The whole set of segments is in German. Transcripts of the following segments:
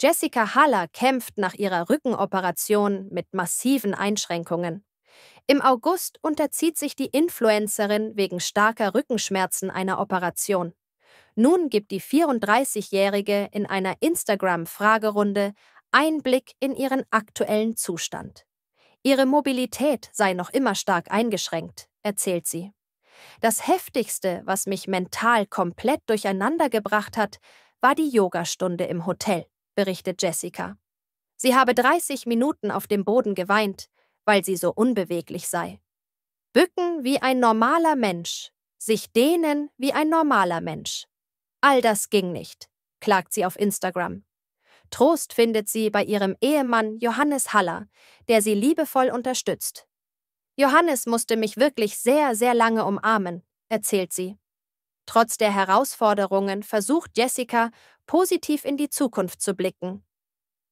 Jessica Haller kämpft nach ihrer Rückenoperation mit massiven Einschränkungen. Im August unterzieht sich die Influencerin wegen starker Rückenschmerzen einer Operation. Nun gibt die 34-Jährige in einer Instagram-Fragerunde Einblick in ihren aktuellen Zustand. Ihre Mobilität sei noch immer stark eingeschränkt, erzählt sie. Das Heftigste, was mich mental komplett durcheinandergebracht hat, war die Yogastunde im Hotel berichtet Jessica. Sie habe 30 Minuten auf dem Boden geweint, weil sie so unbeweglich sei. Bücken wie ein normaler Mensch, sich dehnen wie ein normaler Mensch. All das ging nicht, klagt sie auf Instagram. Trost findet sie bei ihrem Ehemann Johannes Haller, der sie liebevoll unterstützt. Johannes musste mich wirklich sehr, sehr lange umarmen, erzählt sie. Trotz der Herausforderungen versucht Jessica, positiv in die Zukunft zu blicken.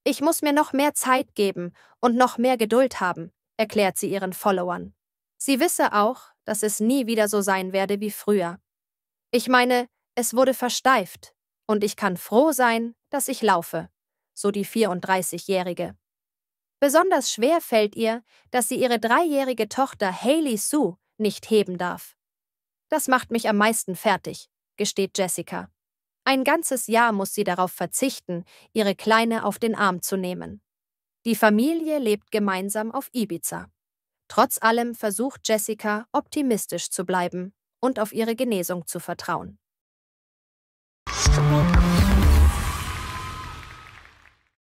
Ich muss mir noch mehr Zeit geben und noch mehr Geduld haben, erklärt sie ihren Followern. Sie wisse auch, dass es nie wieder so sein werde wie früher. Ich meine, es wurde versteift, und ich kann froh sein, dass ich laufe, so die 34-Jährige. Besonders schwer fällt ihr, dass sie ihre dreijährige Tochter Haley Sue nicht heben darf. Das macht mich am meisten fertig, gesteht Jessica. Ein ganzes Jahr muss sie darauf verzichten, ihre Kleine auf den Arm zu nehmen. Die Familie lebt gemeinsam auf Ibiza. Trotz allem versucht Jessica, optimistisch zu bleiben und auf ihre Genesung zu vertrauen.